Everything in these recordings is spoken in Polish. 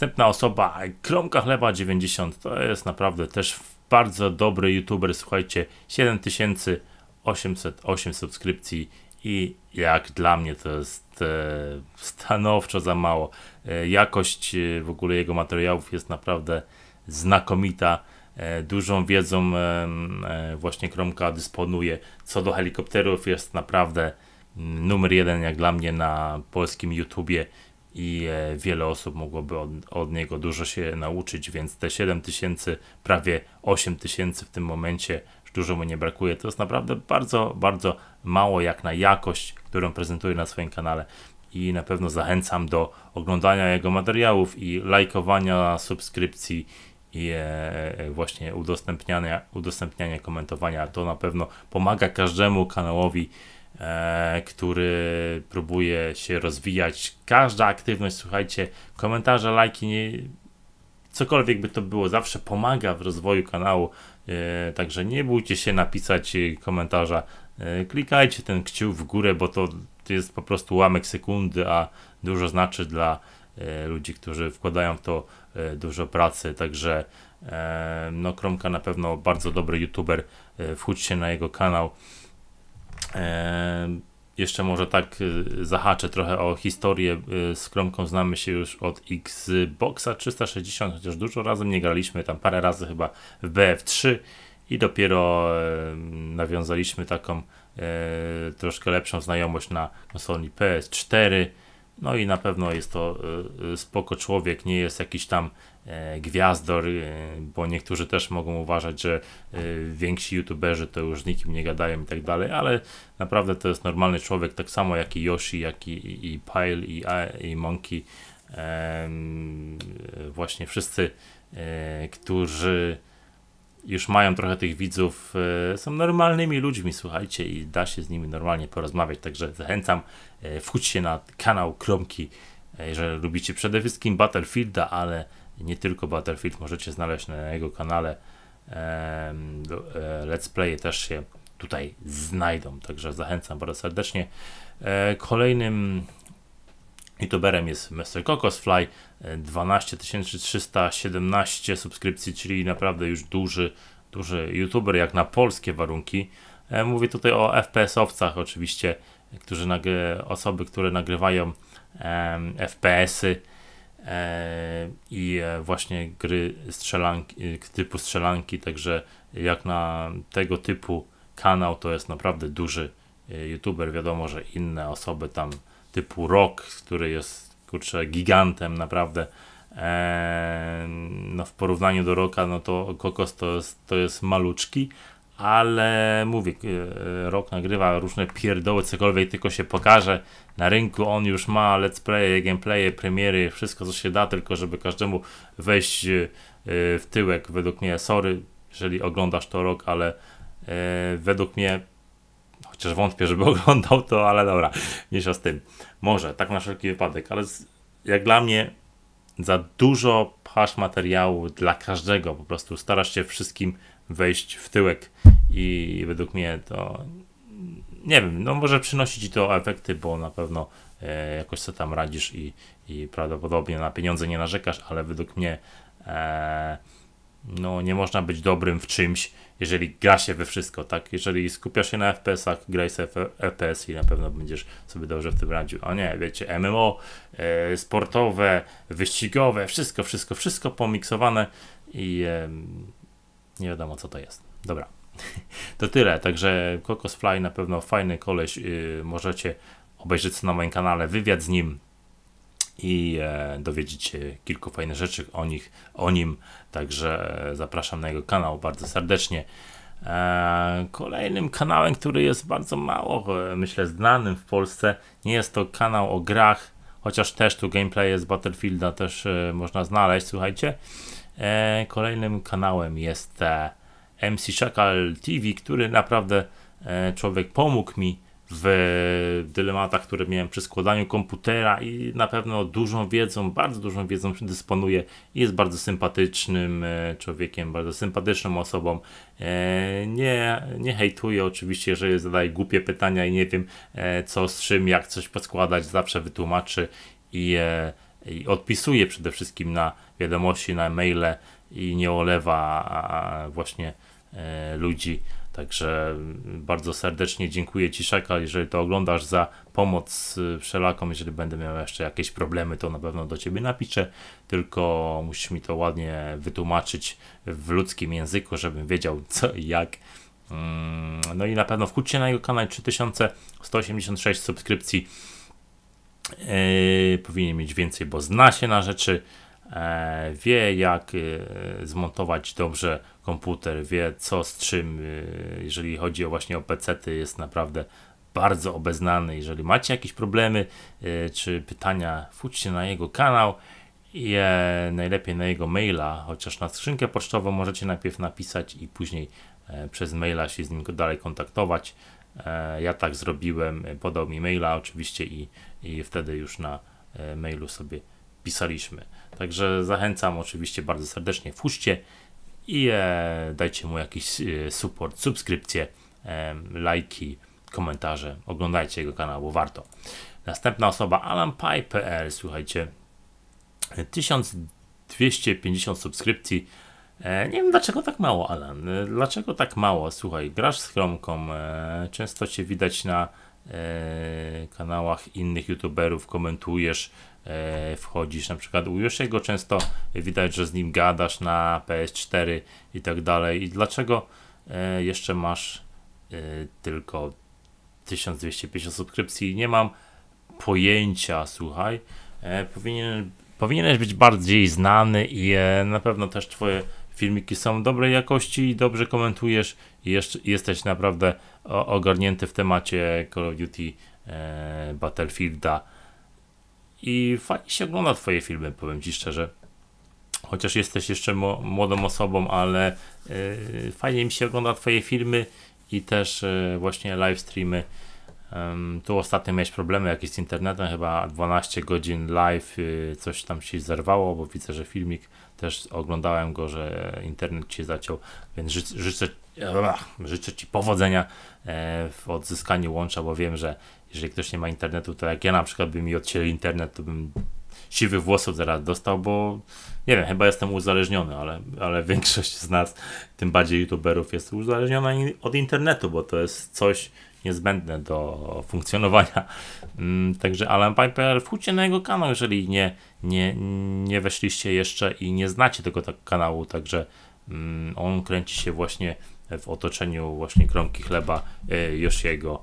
Następna osoba, Kromka Chleba 90, to jest naprawdę też bardzo dobry youtuber, słuchajcie, 7808 subskrypcji i jak dla mnie to jest e, stanowczo za mało. E, jakość e, w ogóle jego materiałów jest naprawdę znakomita. E, dużą wiedzą e, właśnie Kromka dysponuje. Co do helikopterów jest naprawdę mm, numer jeden jak dla mnie na polskim YouTubie i e, wiele osób mogłoby od, od niego dużo się nauczyć, więc te 7 tysięcy, prawie 8 tysięcy w tym momencie dużo mu nie brakuje. To jest naprawdę bardzo, bardzo mało jak na jakość, którą prezentuje na swoim kanale. I na pewno zachęcam do oglądania jego materiałów i lajkowania, subskrypcji i e, e, właśnie udostępniania, udostępniania, komentowania. To na pewno pomaga każdemu kanałowi E, który próbuje się rozwijać. Każda aktywność, słuchajcie, komentarze, lajki, nie, cokolwiek by to było, zawsze pomaga w rozwoju kanału. E, także nie bójcie się napisać komentarza. E, klikajcie ten kciuk w górę, bo to jest po prostu ułamek sekundy, a dużo znaczy dla ludzi, którzy wkładają w to dużo pracy. Także no, Kromka na pewno bardzo dobry youtuber. Wchódźcie na jego kanał jeszcze może tak y, zahaczę trochę o historię. Z y, Kromką znamy się już od Xboxa 360, chociaż dużo razem nie graliśmy, tam parę razy chyba w BF3 i dopiero nawiązaliśmy taką e, troszkę lepszą znajomość na konsoli PS4. No i na pewno jest to y, y, spoko człowiek, nie jest jakiś tam e, gwiazdor, y, bo niektórzy też mogą uważać, że więksi youtuberzy to już z nikim nie gadają i tak dalej, ale naprawdę to jest normalny człowiek, tak samo jak i Yoshi, jak i, i Pyle, i, i Monkey. Właśnie wszyscy, e, którzy już mają trochę tych widzów, e, są normalnymi ludźmi, słuchajcie, i da się z nimi normalnie porozmawiać. Także zachęcam, e, wchodźcie na kanał Kromki, e, jeżeli lubicie przede wszystkim Battlefielda, ale nie tylko Battlefield, możecie znaleźć na jego kanale. Let's Play też się tutaj znajdą, także zachęcam bardzo serdecznie. Kolejnym YouTuberem jest Mr. kokosfly 12 e, 12317 subskrypcji, czyli naprawdę już duży, duży YouTuber jak na polskie warunki. E, mówię tutaj o FPS-owcach oczywiście, którzy osoby, które nagrywają em, FPS-y e, i e, właśnie gry strzelanki, typu strzelanki, także jak na tego typu kanał to jest naprawdę duży YouTuber. Wiadomo, że inne osoby tam typu Rock, który jest kurczę gigantem naprawdę. Eee, no w porównaniu do Rocka, no to Kokos to jest, to jest maluczki, ale mówię, e, Rock nagrywa różne pierdoły, cokolwiek tylko się pokaże na rynku, on już ma let's play, gameplaye, premiery, wszystko co się da, tylko żeby każdemu wejść e, w tyłek, według mnie, sorry, jeżeli oglądasz to Rock, ale e, według mnie Chociaż wątpię, żeby oglądał to, ale dobra, mniejsza z tym. Może, tak na wszelki wypadek, ale jak dla mnie za dużo pchasz materiału dla każdego, po prostu starasz się wszystkim wejść w tyłek i według mnie to nie wiem, no może przynosi ci to efekty, bo na pewno e, jakoś sobie tam radzisz i, i prawdopodobnie na pieniądze nie narzekasz, ale według mnie e, no nie można być dobrym w czymś jeżeli gra się we wszystko, tak? Jeżeli skupiasz się na FPS-ach, graj sobie FPS i na pewno będziesz sobie dobrze w tym radził. A nie, wiecie, MMO, e, sportowe, wyścigowe, wszystko, wszystko, wszystko pomiksowane i e, nie wiadomo co to jest. Dobra, to tyle. Także Kokos Fly na pewno fajny koleś, y, możecie obejrzeć na moim kanale, wywiad z nim i e, dowiedzieć się kilku fajnych rzeczy o nich, o nim. Także e, zapraszam na jego kanał bardzo serdecznie. E, kolejnym kanałem, który jest bardzo mało, e, myślę, znanym w Polsce, nie jest to kanał o grach, chociaż też tu gameplay z Battlefielda też e, można znaleźć, słuchajcie. E, kolejnym kanałem jest MC Shackle TV, który naprawdę człowiek pomógł mi w dylematach, które miałem przy składaniu komputera i na pewno dużą wiedzą, bardzo dużą wiedzą dysponuje i jest bardzo sympatycznym e, człowiekiem, bardzo sympatyczną osobą. E, nie, nie hejtuję oczywiście, jeżeli zadaje głupie pytania i nie wiem e, co z czym, jak coś poskładać, zawsze wytłumaczy i, i odpisuje przede wszystkim na wiadomości, na maile i nie olewa właśnie ludzi Także bardzo serdecznie dziękuję Ci, Szeka, jeżeli to oglądasz, za pomoc y, wszelaką. Jeżeli będę miał jeszcze jakieś problemy, to na pewno do Ciebie napiszę, tylko musisz mi to ładnie wytłumaczyć w ludzkim języku, żebym wiedział co i jak. Mm, no i na pewno wkrótce na jego kanał 3186 subskrypcji. Yy, powinien mieć więcej, bo zna się na rzeczy. E, wie jak e, zmontować dobrze komputer, wie co z czym, e, jeżeli chodzi o właśnie o pecety, jest naprawdę bardzo obeznany. Jeżeli macie jakieś problemy czy pytania, wchodźcie na jego kanał i najlepiej na jego maila, chociaż na skrzynkę pocztową możecie najpierw napisać i później przez maila się z nim dalej kontaktować. Ja tak zrobiłem, podał mi maila oczywiście i, i wtedy już na mailu sobie pisaliśmy. Także zachęcam oczywiście bardzo serdecznie, wpuśćcie i e, dajcie mu jakiś e, support, subskrypcje, e, lajki, komentarze. Oglądajcie jego kanał, bo warto. Następna osoba, alanpy.pl, słuchajcie, 1250 subskrypcji. E, nie wiem dlaczego tak mało, Alan. E, dlaczego tak mało? Słuchaj, grasz z Chromką, e, często cię widać na kanałach innych youtuberów, komentujesz, E, wchodzisz. Na przykład u Yoshiego często widać, że z nim gadasz na PS4 i tak dalej. I dlaczego e, jeszcze masz e, tylko 1250 subskrypcji? Nie mam pojęcia, słuchaj. Powinien, powinieneś być bardziej znany i na pewno też twoje filmiki są dobrej jakości i dobrze komentujesz i jeszcze, jesteś naprawdę ogarnięty w temacie Call of Duty Battlefielda i fajnie się ogląda Twoje filmy, powiem Ci szczerze. Chociaż jesteś jeszcze młodą osobą, ale y, fajnie mi się ogląda Twoje filmy i też y, właśnie live streamy. tu ostatnio miałeś problemy jakieś z internetem, chyba 12 godzin live, y, coś tam się zerwało, bo widzę, że filmik też oglądałem go, że internet się zaciął, więc życzę, życzę Ci powodzenia e, w odzyskaniu łącza, bo wiem, że jeżeli ktoś nie ma internetu, to jak ja na przykład by mi odcięli internet, to bym siwych włosów zaraz dostał, bo nie wiem, chyba jestem uzależniony, ale, ale większość z nas, tym bardziej youtuberów, jest uzależniona od internetu, bo to jest coś niezbędne do funkcjonowania. Mm, także Alan Piper, wchódźcie na jego kanał, jeżeli nie, nie, nie weszliście jeszcze i nie znacie tego tak, kanału, także mm, on kręci się właśnie w otoczeniu właśnie kromki chleba y, jego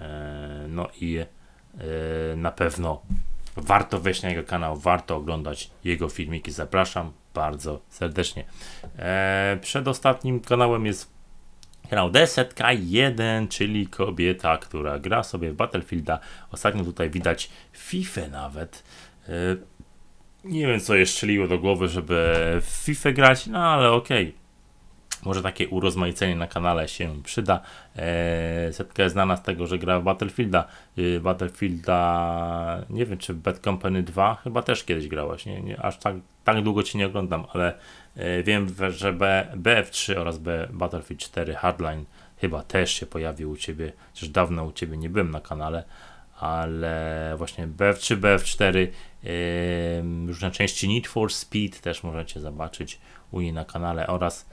E, no i e, na pewno warto wejść na jego kanał, warto oglądać jego filmiki. Zapraszam bardzo serdecznie. E, Przedostatnim kanałem jest kanał DSK1, czyli kobieta, która gra sobie w Battlefielda. Ostatnio tutaj widać FIFA nawet. Nie wiem, co jej strzeliło do głowy, żeby w FIFA grać, no ale okej. Okay może takie urozmaicenie na kanale się przyda. Eee, setka jest znana z tego, że gra w Battlefielda. Y, Battlefielda, nie wiem czy Bad Company 2, chyba też kiedyś grałaś. Nie, nie aż tak, tak długo ci nie oglądam, ale e, wiem, że B, BF3 oraz B, Battlefield 4 Hardline chyba też się pojawił u ciebie. Już dawno u ciebie nie byłem na kanale, ale właśnie BF3, BF4, yy, różne części Need for Speed też możecie zobaczyć u niej na kanale oraz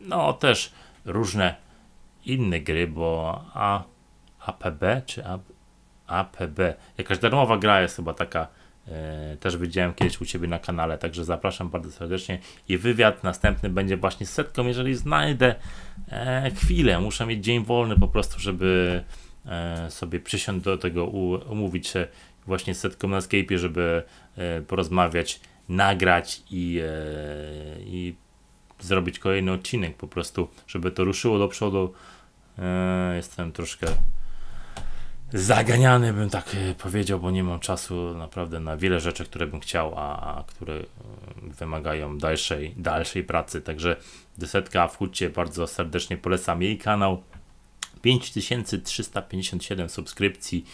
no też różne inne gry, bo A, APB czy A, APB, jakaś darmowa gra jest chyba taka, e, też widziałem kiedyś u Ciebie na kanale, także zapraszam bardzo serdecznie i wywiad następny będzie właśnie z setką, jeżeli znajdę e, chwilę, muszę mieć dzień wolny po prostu, żeby e, sobie przysiąść do tego, umówić się właśnie z setką na Skype'ie, żeby porozmawiać, nagrać i, i zrobić kolejny odcinek po prostu, żeby to ruszyło do przodu. Eee, jestem troszkę zaganiany, bym tak e, powiedział, bo nie mam czasu naprawdę na wiele rzeczy, które bym chciał, a, a które e, wymagają dalszej, dalszej pracy. Także Desetka w hucie bardzo serdecznie polecam jej kanał. 5357 subskrypcji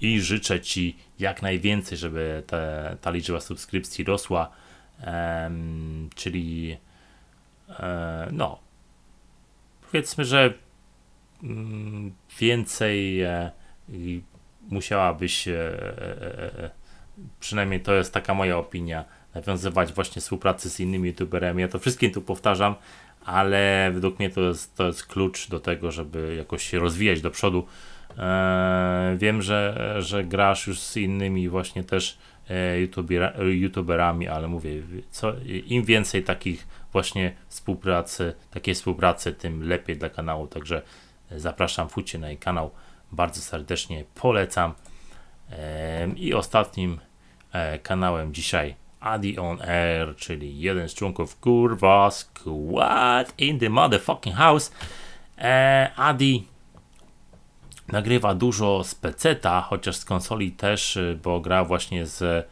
i życzę Ci jak najwięcej, żeby te, ta liczba subskrypcji rosła, um, czyli E, no, powiedzmy, że mm, więcej e, musiałabyś, e, przynajmniej to jest taka moja opinia, nawiązywać właśnie współpracy z innymi youtuberami. Ja to wszystkim tu powtarzam, ale według mnie to jest, to jest klucz do tego, żeby jakoś się rozwijać do przodu. Wiem, że, że grasz już z innymi właśnie też E, e, youtuberami, ale mówię, co, im więcej takich właśnie współpracy, takiej współpracy, tym lepiej dla kanału, także e, zapraszam, wchodźcie na jej kanał, bardzo serdecznie polecam. I ostatnim kanałem dzisiaj Adi On Air, czyli jeden z członków kurwa Squad in the motherfucking house. Adi nagrywa dużo z peceta, chociaż z konsoli też, y, bo gra właśnie z,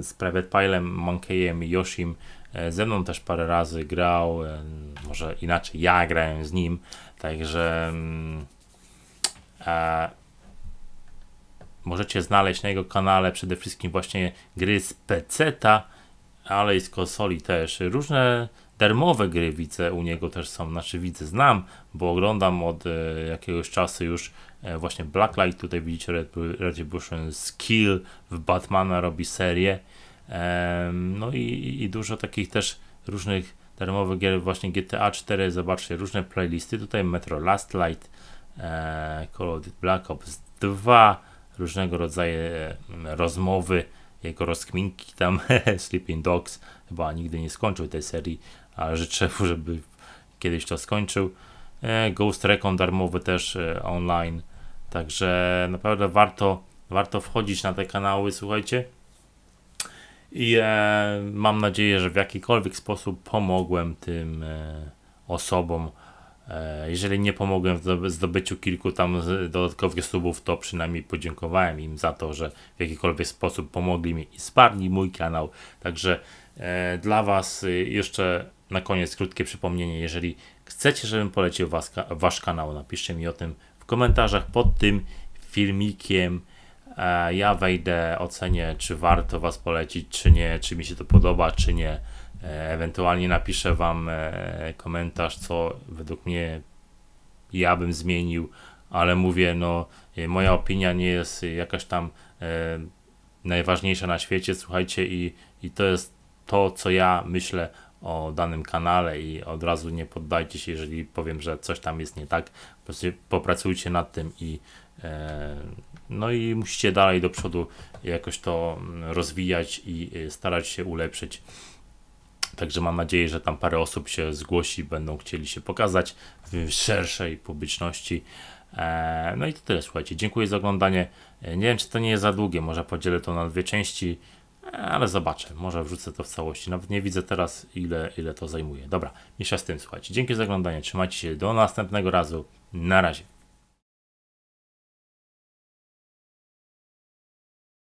z Private Pile'em, Monkeyem i Yoshim e, ze mną też parę razy grał, e, może inaczej ja grałem z nim, także mm, e, możecie znaleźć na jego kanale przede wszystkim właśnie gry z peceta, ale i z konsoli też różne termowe gry widzę u niego też są, znaczy widzę, znam, bo oglądam od e, jakiegoś czasu już e, właśnie Blacklight, tutaj widzicie Red, Redemption Skill, w Batmana robi serię, no i, i dużo takich też różnych termowych gier, właśnie GTA 4, zobaczcie, różne playlisty, tutaj Metro Last Light, e, Call of Duty Black Ops 2, różnego rodzaju mm, rozmowy, jego rozkminki tam, Sleeping Dogs, chyba nigdy nie skończył tej serii, ale życzę mu, żeby kiedyś to skończył. E, Ghost Recon darmowy też e, online, także naprawdę warto, warto wchodzić na te kanały, słuchajcie. I e, mam nadzieję, że w jakikolwiek sposób pomogłem tym e, osobom. E, jeżeli nie pomogłem w zdobyciu kilku tam dodatkowych subów, to przynajmniej podziękowałem im za to, że w jakikolwiek sposób pomogli mi i sparli mój kanał. Także e, dla Was y, jeszcze na koniec krótkie przypomnienie, jeżeli chcecie, żebym polecił was, wasz kanał, napiszcie mi o tym w komentarzach pod tym filmikiem. E, ja wejdę, ocenię, czy warto Was polecić, czy nie, czy mi się to podoba, czy nie. E, ewentualnie napiszę Wam e, komentarz, co według mnie ja bym zmienił, ale mówię, no, moja opinia nie jest jakaś tam najważniejsza na świecie, słuchajcie, i, i to jest to, co ja myślę o danym kanale i od razu nie poddajcie się, jeżeli powiem, że coś tam jest nie tak. Po prostu popracujcie nad tym i e, no i musicie dalej do przodu jakoś to mm, rozwijać i e, starać się ulepszyć. Także mam nadzieję, że tam parę osób się zgłosi, będą chcieli się pokazać w szerszej publiczności. E, no i to tyle, słuchajcie. Dziękuję za oglądanie. Nie wiem, czy to nie jest za długie, może podzielę to na dwie części ale zobaczę, może wrzucę to w całości. Nawet nie widzę teraz, ile, ile to zajmuje. Dobra, mniejsza z tym, słuchajcie. Dzięki za oglądanie, trzymajcie się, do następnego razu, na razie.